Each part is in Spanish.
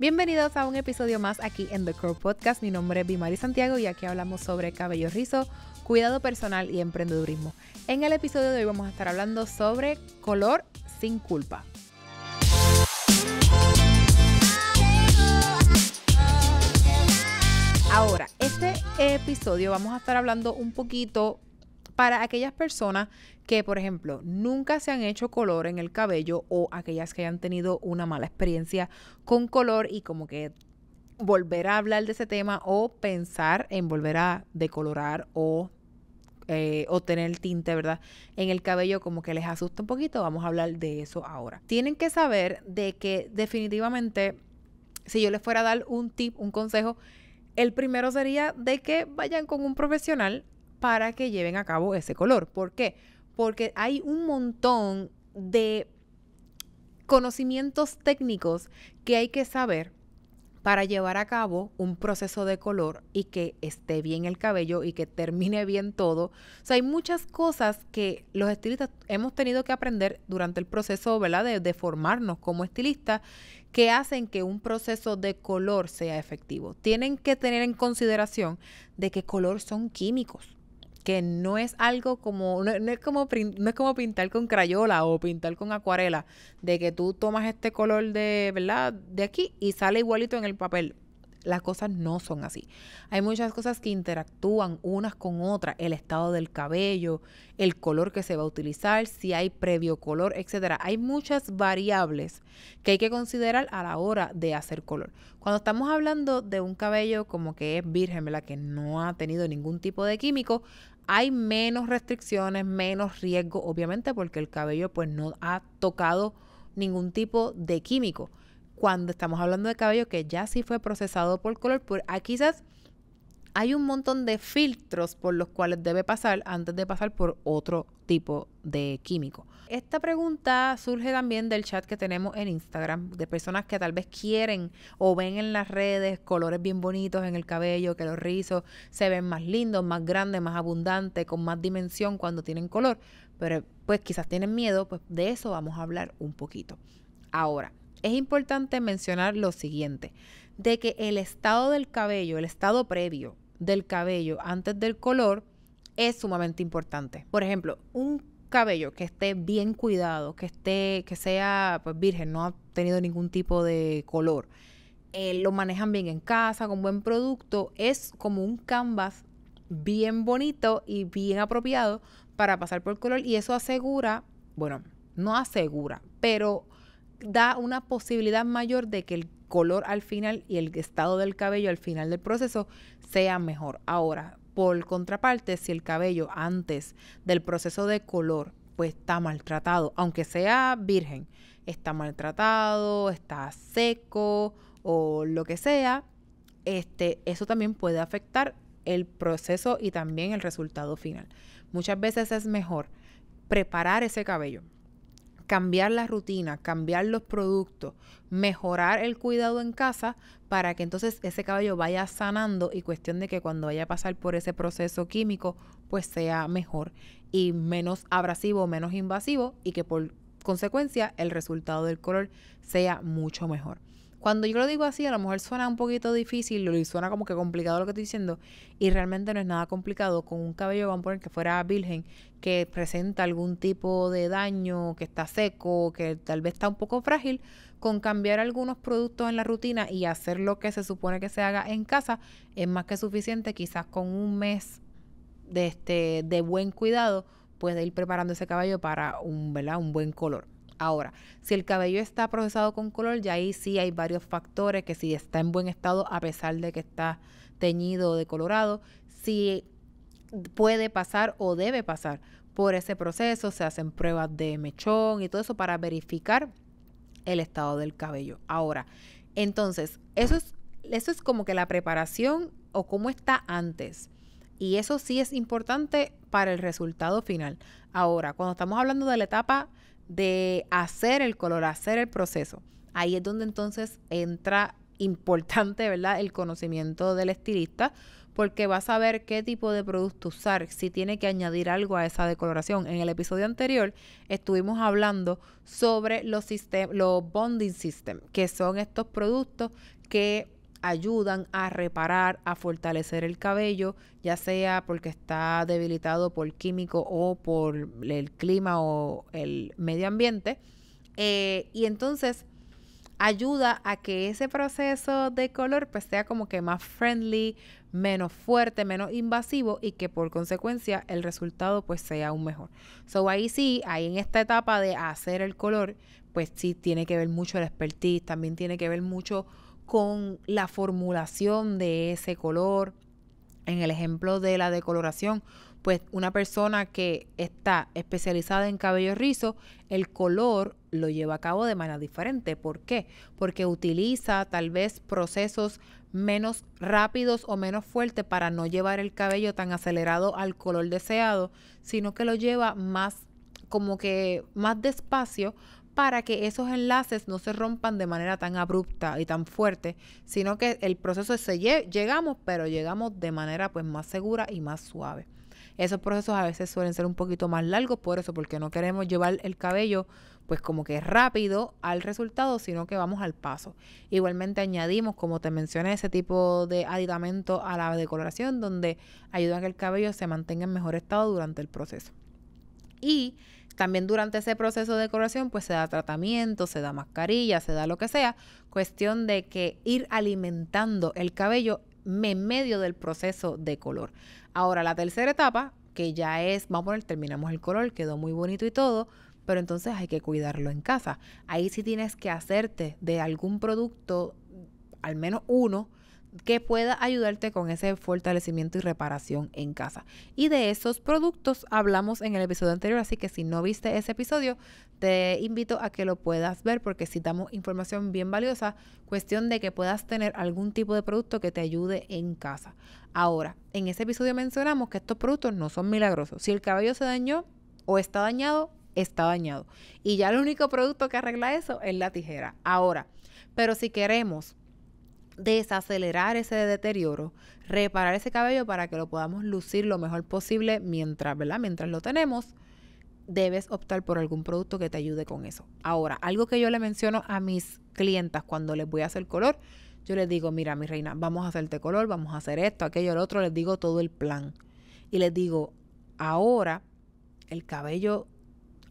Bienvenidos a un episodio más aquí en The Curl Podcast. Mi nombre es Bimari Santiago y aquí hablamos sobre cabello rizo, cuidado personal y emprendedurismo. En el episodio de hoy vamos a estar hablando sobre color sin culpa. Ahora, este episodio vamos a estar hablando un poquito para aquellas personas que, por ejemplo, nunca se han hecho color en el cabello o aquellas que hayan tenido una mala experiencia con color y como que volver a hablar de ese tema o pensar en volver a decolorar o eh, o tener tinte, ¿verdad? En el cabello como que les asusta un poquito, vamos a hablar de eso ahora. Tienen que saber de que definitivamente, si yo les fuera a dar un tip, un consejo, el primero sería de que vayan con un profesional para que lleven a cabo ese color. ¿Por qué? Porque hay un montón de conocimientos técnicos que hay que saber para llevar a cabo un proceso de color y que esté bien el cabello y que termine bien todo. O sea, hay muchas cosas que los estilistas hemos tenido que aprender durante el proceso, ¿verdad? De, de formarnos como estilistas que hacen que un proceso de color sea efectivo. Tienen que tener en consideración de que color son químicos que no es algo como, no, es como no es como pintar con crayola o pintar con acuarela, de que tú tomas este color de, ¿verdad? De aquí y sale igualito en el papel. Las cosas no son así. Hay muchas cosas que interactúan unas con otras, el estado del cabello, el color que se va a utilizar, si hay previo color, etcétera. Hay muchas variables que hay que considerar a la hora de hacer color. Cuando estamos hablando de un cabello como que es virgen, la Que no ha tenido ningún tipo de químico, hay menos restricciones, menos riesgo, obviamente, porque el cabello pues no ha tocado ningún tipo de químico. Cuando estamos hablando de cabello que ya sí fue procesado por color, pues ah, quizás hay un montón de filtros por los cuales debe pasar antes de pasar por otro tipo de químico. Esta pregunta surge también del chat que tenemos en Instagram, de personas que tal vez quieren o ven en las redes colores bien bonitos en el cabello, que los rizos se ven más lindos, más grandes, más abundantes, con más dimensión cuando tienen color, pero pues quizás tienen miedo, pues de eso vamos a hablar un poquito. Ahora, es importante mencionar lo siguiente, de que el estado del cabello, el estado previo del cabello antes del color es sumamente importante. Por ejemplo, un cabello que esté bien cuidado, que esté, que sea pues, virgen, no ha tenido ningún tipo de color, eh, lo manejan bien en casa, con buen producto, es como un canvas bien bonito y bien apropiado para pasar por el color y eso asegura, bueno, no asegura, pero da una posibilidad mayor de que el color al final y el estado del cabello al final del proceso sea mejor. Ahora, por contraparte, si el cabello antes del proceso de color pues está maltratado, aunque sea virgen, está maltratado, está seco o lo que sea, este, eso también puede afectar el proceso y también el resultado final. Muchas veces es mejor preparar ese cabello cambiar la rutina, cambiar los productos, mejorar el cuidado en casa para que entonces ese caballo vaya sanando y cuestión de que cuando vaya a pasar por ese proceso químico pues sea mejor y menos abrasivo, menos invasivo y que por consecuencia el resultado del color sea mucho mejor. Cuando yo lo digo así, a lo mejor suena un poquito difícil y suena como que complicado lo que estoy diciendo, y realmente no es nada complicado con un cabello, vamos a poner que fuera virgen, que presenta algún tipo de daño, que está seco, que tal vez está un poco frágil, con cambiar algunos productos en la rutina y hacer lo que se supone que se haga en casa, es más que suficiente, quizás con un mes de, este, de buen cuidado, puede ir preparando ese cabello para un, ¿verdad? un buen color. Ahora, si el cabello está procesado con color, ya ahí sí hay varios factores que si está en buen estado, a pesar de que está teñido o decolorado, si puede pasar o debe pasar por ese proceso, se hacen pruebas de mechón y todo eso para verificar el estado del cabello. Ahora, entonces, eso es, eso es como que la preparación o cómo está antes. Y eso sí es importante para el resultado final. Ahora, cuando estamos hablando de la etapa de hacer el color, hacer el proceso. Ahí es donde entonces entra importante, ¿verdad? El conocimiento del estilista, porque va a saber qué tipo de producto usar, si tiene que añadir algo a esa decoloración. En el episodio anterior estuvimos hablando sobre los, los bonding systems que son estos productos que ayudan a reparar, a fortalecer el cabello, ya sea porque está debilitado por químico o por el clima o el medio ambiente. Eh, y entonces ayuda a que ese proceso de color pues, sea como que más friendly, menos fuerte, menos invasivo y que por consecuencia el resultado pues sea aún mejor. So ahí sí, ahí en esta etapa de hacer el color, pues sí tiene que ver mucho el expertise, también tiene que ver mucho con la formulación de ese color. En el ejemplo de la decoloración, pues una persona que está especializada en cabello rizo, el color lo lleva a cabo de manera diferente. ¿Por qué? Porque utiliza tal vez procesos menos rápidos o menos fuertes para no llevar el cabello tan acelerado al color deseado, sino que lo lleva más como que más despacio para que esos enlaces no se rompan de manera tan abrupta y tan fuerte, sino que el proceso se llegamos, pero llegamos de manera pues más segura y más suave. Esos procesos a veces suelen ser un poquito más largos por eso, porque no queremos llevar el cabello pues como que rápido al resultado, sino que vamos al paso. Igualmente añadimos, como te mencioné, ese tipo de aditamento a la decoloración donde ayuda a que el cabello se mantenga en mejor estado durante el proceso. Y también durante ese proceso de decoración, pues se da tratamiento, se da mascarilla, se da lo que sea. Cuestión de que ir alimentando el cabello en medio del proceso de color. Ahora, la tercera etapa, que ya es, vamos a poner, terminamos el color, quedó muy bonito y todo, pero entonces hay que cuidarlo en casa. Ahí sí tienes que hacerte de algún producto, al menos uno, que pueda ayudarte con ese fortalecimiento y reparación en casa. Y de esos productos hablamos en el episodio anterior, así que si no viste ese episodio, te invito a que lo puedas ver porque citamos información bien valiosa, cuestión de que puedas tener algún tipo de producto que te ayude en casa. Ahora, en ese episodio mencionamos que estos productos no son milagrosos. Si el cabello se dañó o está dañado, está dañado. Y ya el único producto que arregla eso es la tijera. Ahora, pero si queremos desacelerar ese deterioro, reparar ese cabello para que lo podamos lucir lo mejor posible mientras, ¿verdad? Mientras lo tenemos, debes optar por algún producto que te ayude con eso. Ahora, algo que yo le menciono a mis clientas cuando les voy a hacer color, yo les digo, mira, mi reina, vamos a hacerte color, vamos a hacer esto, aquello, el otro, les digo todo el plan. Y les digo, ahora el cabello,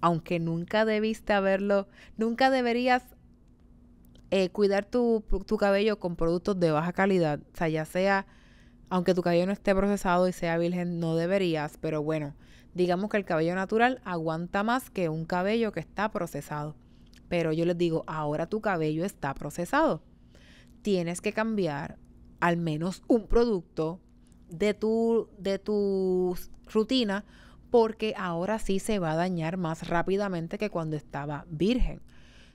aunque nunca debiste haberlo, nunca deberías eh, cuidar tu, cabello con productos de baja calidad. O sea, ya sea, aunque tu cabello no esté procesado y sea virgen, no deberías, pero bueno, digamos que el cabello natural aguanta más que un cabello que está procesado. Pero yo les digo, ahora tu cabello está procesado. Tienes que cambiar al menos un producto de tu, de tu rutina porque ahora sí se va a dañar más rápidamente que cuando estaba virgen.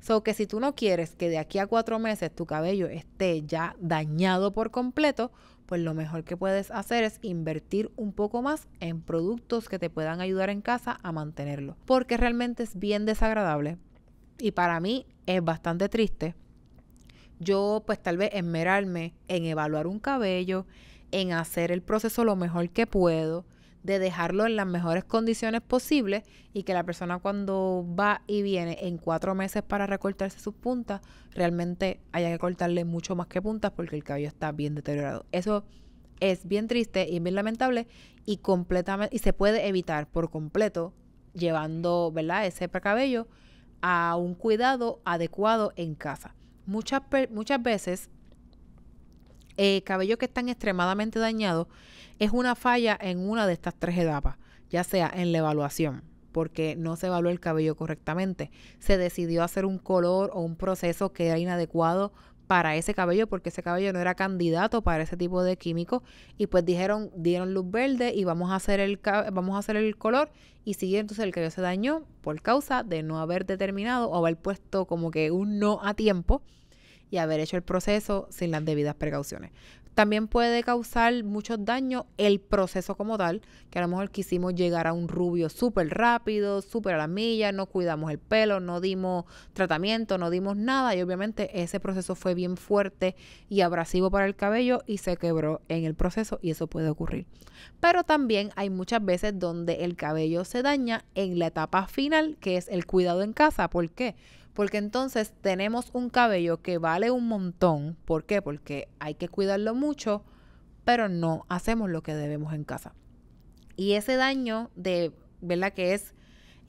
So que si tú no quieres que de aquí a cuatro meses tu cabello esté ya dañado por completo, pues lo mejor que puedes hacer es invertir un poco más en productos que te puedan ayudar en casa a mantenerlo. Porque realmente es bien desagradable y para mí es bastante triste. Yo pues tal vez esmerarme en evaluar un cabello, en hacer el proceso lo mejor que puedo, de dejarlo en las mejores condiciones posibles y que la persona cuando va y viene en cuatro meses para recortarse sus puntas, realmente haya que cortarle mucho más que puntas porque el cabello está bien deteriorado. Eso es bien triste y bien lamentable y completamente y se puede evitar por completo llevando, ¿verdad? Ese cabello a un cuidado adecuado en casa. Muchas, muchas veces eh, cabello que están extremadamente dañado es una falla en una de estas tres etapas, ya sea en la evaluación, porque no se evaluó el cabello correctamente, se decidió hacer un color o un proceso que era inadecuado para ese cabello porque ese cabello no era candidato para ese tipo de químicos y pues dijeron dieron luz verde y vamos a hacer el vamos a hacer el color y sigue entonces el cabello se dañó por causa de no haber determinado o haber puesto como que un no a tiempo y haber hecho el proceso sin las debidas precauciones. También puede causar muchos daño el proceso como tal, que a lo mejor quisimos llegar a un rubio súper rápido, súper a la milla, no cuidamos el pelo, no dimos tratamiento, no dimos nada y obviamente ese proceso fue bien fuerte y abrasivo para el cabello y se quebró en el proceso y eso puede ocurrir. Pero también hay muchas veces donde el cabello se daña en la etapa final, que es el cuidado en casa. ¿Por qué? porque entonces tenemos un cabello que vale un montón. ¿Por qué? Porque hay que cuidarlo mucho, pero no hacemos lo que debemos en casa. Y ese daño de, ¿verdad? Que es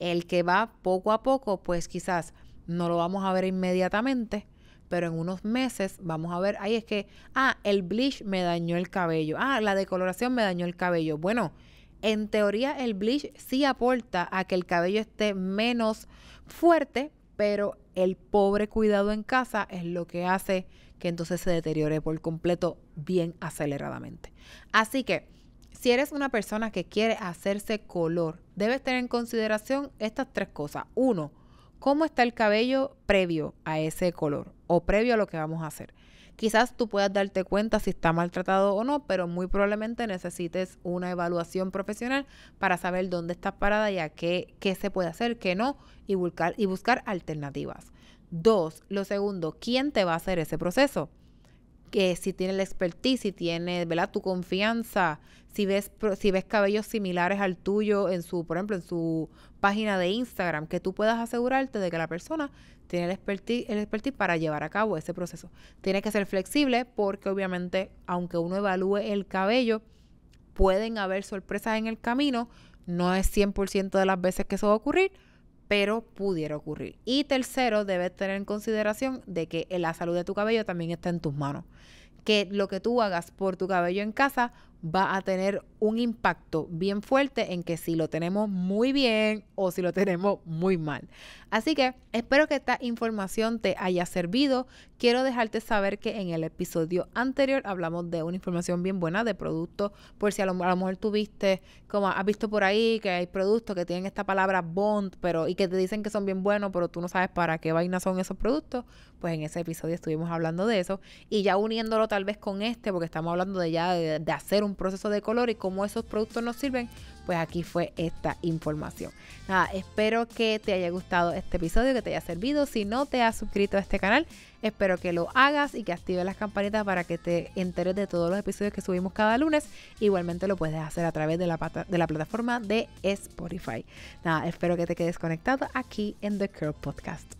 el que va poco a poco, pues quizás no lo vamos a ver inmediatamente, pero en unos meses vamos a ver, Ahí es que, ah, el bleach me dañó el cabello, ah, la decoloración me dañó el cabello. Bueno, en teoría el bleach sí aporta a que el cabello esté menos fuerte, pero el pobre cuidado en casa es lo que hace que entonces se deteriore por completo bien aceleradamente. Así que si eres una persona que quiere hacerse color, debes tener en consideración estas tres cosas. Uno, cómo está el cabello previo a ese color o previo a lo que vamos a hacer. Quizás tú puedas darte cuenta si está maltratado o no, pero muy probablemente necesites una evaluación profesional para saber dónde estás parada y a qué, qué se puede hacer, qué no, y buscar, y buscar alternativas. Dos, lo segundo, ¿quién te va a hacer ese proceso? que si tiene la expertise, si tiene, ¿verdad? Tu confianza, si ves, si ves cabellos similares al tuyo en su, por ejemplo, en su página de Instagram, que tú puedas asegurarte de que la persona tiene el expertise, el expertise para llevar a cabo ese proceso. Tiene que ser flexible porque obviamente, aunque uno evalúe el cabello, pueden haber sorpresas en el camino. No es 100% de las veces que eso va a ocurrir, pero pudiera ocurrir. Y tercero, debes tener en consideración de que la salud de tu cabello también está en tus manos. Que lo que tú hagas por tu cabello en casa va a tener un impacto bien fuerte en que si lo tenemos muy bien o si lo tenemos muy mal. Así que espero que esta información te haya servido. Quiero dejarte saber que en el episodio anterior hablamos de una información bien buena de productos, por si a lo, mejor lo mejor tuviste, como has visto por ahí, que hay productos que tienen esta palabra bond, pero y que te dicen que son bien buenos, pero tú no sabes para qué vaina son esos productos. Pues en ese episodio estuvimos hablando de eso y ya uniéndolo tal vez con este, porque estamos hablando de ya de, de hacer un un proceso de color y cómo esos productos nos sirven, pues aquí fue esta información. Nada, espero que te haya gustado este episodio, que te haya servido. Si no te has suscrito a este canal, espero que lo hagas y que actives las campanitas para que te enteres de todos los episodios que subimos cada lunes. Igualmente lo puedes hacer a través de la, de la plataforma de Spotify. Nada, espero que te quedes conectado aquí en The Curl Podcast.